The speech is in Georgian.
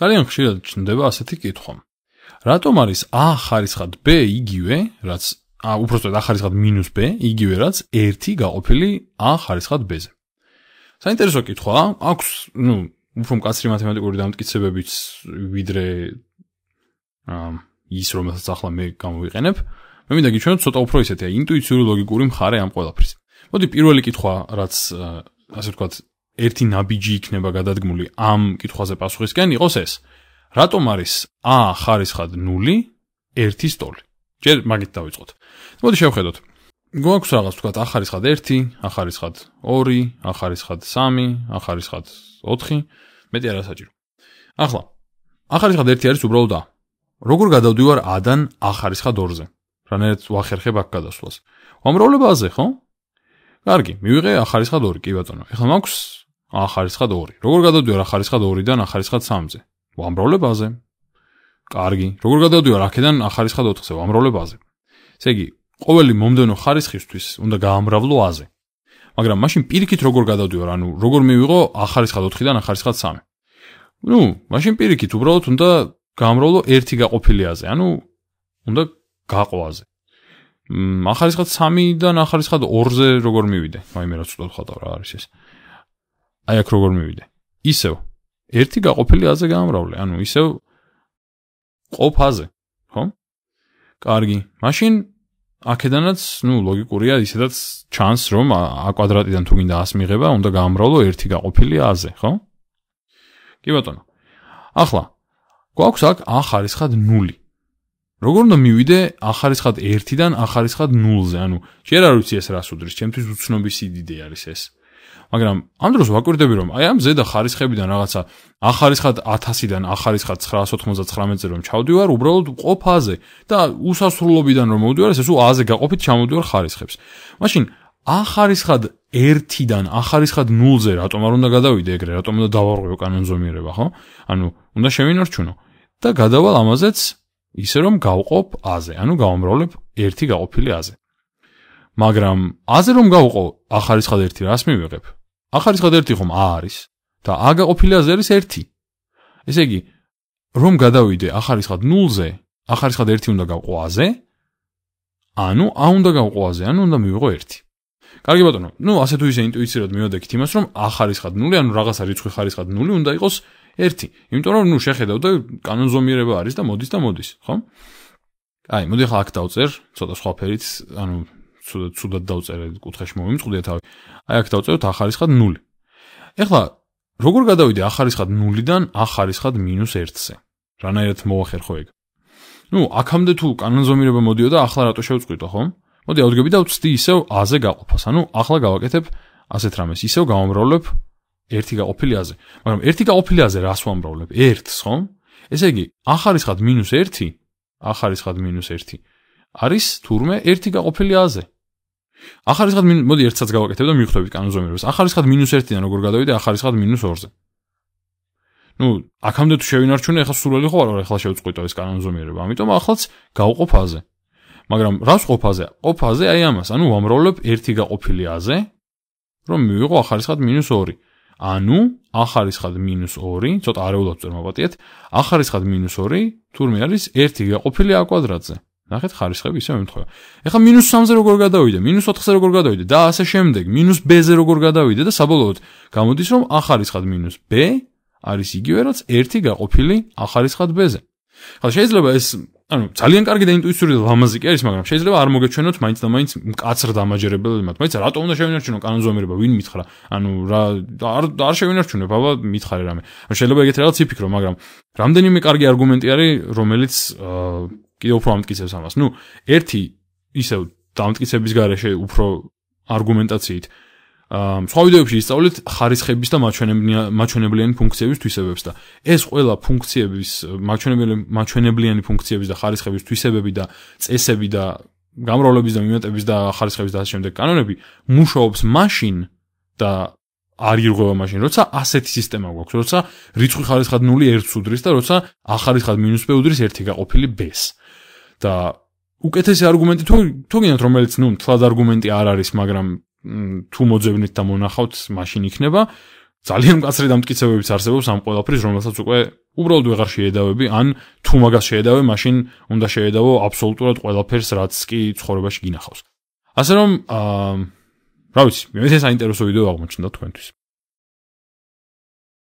ძალიან ხშირად ჩნდება ასეთი კითხვა. რატომ არის a ხარისხად b იგივე, რაც ა უბრალოდ a ხარისხად -b იგივე რაც 1 გაყოფილი a ხარისხად b-ზე. საინტერესო კითხვაა, აქვს, ну, უფრო მკაცრი მათემატიკური დამტკიცებებიც ვიდრე ამ ის რომელსაც ახლა მე გამოვიყენებ. მე მინდა გიჩვენოთ ცოტა უფრო ისეთი ინტუიციური ლოგიკური მხარე ამ ყველაფრის. მოდი პირველი კითხვა, რაც ასე ვთქვათ, ერთი ნაბიჯი იქნება გადადგმული ამ კითხვაზე პასუხისკენ იყოს ეს რატომ არის a ხარისხად 0 1-ის ტოლი ჯერ მაგით დავიწყოთ მოდი შევხედოთ გვაქვს რაღაც თქვა a ხარისხად 1 a ხარისხად 2 a ხარისხად 3 a ხარისხად 4 მეტი არ ასაჭირო ახლა a ხარისხად 1 არის უბრალოდ a როგორ გადავდივარ a-დან a ხარისხად 2-ზე რანაირად ვახერხებ აქ გადასვლას უმრავლობაზე ხო კარგი, მივიღე ახარისხად 2, კი ბატონო. ეხლა მაქვს ახარისხად 2. როგორ გადავდივარ ახარისხად 2-დან ახარისხად 3-ზე? ვამრავლებაზე. კარგი, როგორ გადავდივარ აქედან ახარისხად 4-ზე? ვამრავლებაზე. ესე იგი, ყოველი მომდენო ხარისხისთვის უნდა გაამრავლო აზე. მაგრამ მაშინ პირიქით როგორ გადავდივარ, ანუ როგორ მივიღო ახარისხად 4-დან ახარისხად 3? ნუ, მაშინ პირიქით უბრალოდ უნდა გაამრავლო 1 გაყოფილი აზე, ანუ უნდა გაყო აზე. ახალისხად 3-დან ახალისხად 2-ზე როგორ მივიდე? აი მე რა ცუდად ხატავ რა არის ეს. აი აქ როგორ მივიდე? ისევ ერთი გაყופილი აზე გამრავლე, ანუ ისევ ყოფ აზე, ხო? კარგი. მაშინ აქედანაც, ну, ლოგიკურია, ისედაც ჩანს, რომ a კვადრატიდან თუ გინდა 100 მიღება, უნდა გამრავლო ერთი გაყופილი აზე, ხო? კი ბატონო. ახლა გვაქვს აქ a ხარისხად 0. როგორ უნდა მივიდე ახარისხად 1-დან ახარისხად 0-ზე? ანუ შეიძლება არ ვიცი ეს რას უდრის, ჩემთვის უცნობი სიდიდე არის ეს. მაგრამ ამ დროს ვაკვირდები რომ აი ამ ზედა ხარისხებიდან რაღაცა ახარისხად 1000-დან ახარისხად 999-ზე რომ ჩავდივარ უბრალოდ ყოფაზე და უსასრულობიდან რომ მოვდივარ ესე სულ აზე გაყოფით ჩამოვდივარ ხარისხებს. მაშინ ახარისხად 1-დან ახარისხად 0-ზე რატომ არ უნდა გადავიდე ეგრე? რატომ უნდა დავარღვიო კანონზომიერება, ხო? ანუ უნდა შევინარჩუნო და გადავალ ამაზეც ისე რომ გავყოფ აზე, ანუ გავამრავლებ ერთი გაყოფილი აზე. მაგრამ აზე რომ გავყო ახალისხად ერთი რას მივიღებ? ახალისხად ერთი ხომ ა არის და ა გაყოფილი აზე არის 1. ესე იგი, რომ გადავიდე ახალისხად 0-ზე, ახალისხად 1 უნდა გავყო აზე. ანუ ა უნდა გავყო აზე, ანუ უნდა მივიღო 1. კარგი ბატონო, ну, ასე თუ ისე ინტუიციურად მივადგენთ იმას, რომ ახალისხად 0, ანუ რაღაცა რიცხვი ხარისხად 0 უნდა იყოს ერთი, იმიტომ რომ ნუ შეხედავ და კანონზომიერება არის და მოდის და მოდის, ხო? აი, მოდი ახლა აქ დავწერ, ცოტა სხვა ფერით, ანუ ცუდა ცუდა დავწერე კუთხეში მომიწყდია თავი. აი, აქ დავწეროთ ახარისხად 0. ეხლა როგორ გადავიდე ახარისხად 0-დან ახარისხად -1-ზე? რანაირად მოახერხო ეგ? ნუ, აქამდე თუ კანონზომიერება მოდიოდა, ახლა რატო შევწყვიტო, ხო? მოდი, ავდგები და ვწდი ისევ A-ზე გაყოფას. ანუ ახლა გავაკეთებ ასეთ რამეს, ისევ გავამრავლებ 0-1. ერთი გაყოფილიაზე. მაგრამ ერთი გაყოფილიაზე რას ვამბრავლებ? 1-ს, ხომ? ესე იგი, ახარისხად -1, ახარისხად -1 არის თურმე ერთი გაყოფილიაზე. ახარისხად მოდი 1-საც გავაკეთებ და მივხვდები კანონზომიერებას. ახარისხად -1-დან როგორ გადავიდე ახარისხად -2-ზე? ну, акამდე თუ შევინარჩუნე, ახლა სრულად ხო არ არის, ახლა შევწყვიტო ეს კანონზომიერება. ამიტომ ახლაც გავყოფ აზე. მაგრამ რას ყოფ აზე? ყოფ აზე აი ამას, ანუ ვამრავლებ 1 გაყოფილი აზე, რომ მივიღო ახალისხად -2. ანუ ახარისხად -2, ცოტა არეულად წერმოპატიეთ. ახარისხად -2 თურმე არის 1 გაყოფილი ა კვადრატზე. ნახეთ ხარისხები ისე მომთხოვა. ეხა -3-ზე როგორ გადავიდე? -4-ზე როგორ გადავიდე? და ასე შემდეგ, -b-ზე როგორ გადავიდე და საბოლოოდ გამოდის რომ ახარისხად -b არის იგივე რაც 1 გაყოფილი ახარისხად b-ზე. ხო შეიძლება ეს ანუ ძალიან კარგი და ინტუიციური ლამაზი კი არის, მაგრამ შეიძლება არ მოგეჩვენოთ მაინც და მაინც მკაცრ დამაჯერებელი მათ. მაინც რატომ უნდა შევინარჩუნო კანონზომიერება, ვინ მითხრა? ანუ რა არ არ შევინარჩუნე, ბაბა, მითხარი რამე. ანუ შეიძლება ეგეთ რაღაც იფიქრო, მაგრამ რამდენიმე კარგი არგუმენტი არის, რომელიც კიდევ უფრო ამტკიცებს ამას. ნუ, ერთი ისევ დამტკიცების გარეშე უფრო არგუმენტაციით. აა აა სხვა ვიდეოებში ისწავლეთ ხარისხების და მაჩვენებლიანი მაჩვენებლიანი ფუნქციების თვისებებს და ეს ყველა ფუნქციების მაჩვენებელი მაჩვენებლიანი ფუნქციების და ხარისხების თვისებები და წესები და გამრავლების და მიმატების და ხარისხების და ასე შემდეგ კანონები მუშაობს მაშინ და არ იღება მაშინ, როცა ასეთი სისტემა გვაქვს, როცა რიცხვი ხარისხად 0-1 უდრის და როცა ახარისხად -p უდრის 1 გაყოფილი b-ს. და უკეთესი არგუმენტი თუ თუ გინდათ რომელიც ნუ თლად არგუმენტი არ არის, მაგრამ თუ მოძებნით და მონახავთ, მაშინ იქნება ძალიან მკაცრი დამტკიცებებიც არსებობს ამ ყველაფრის, რომელსაც უკვე უბრალოდ ვეღარ შეედავები, ან თუ მაგას შეედავე, მაშინ უნდა შეედავო აბსოლუტურად ყველაფერს, რაც კი ცხოვრებაში გინახავს. ასე რომ, აა რა ვიცი, მე მეც საინტერესო ვიდეო აღმოჩნდა თქვენთვის.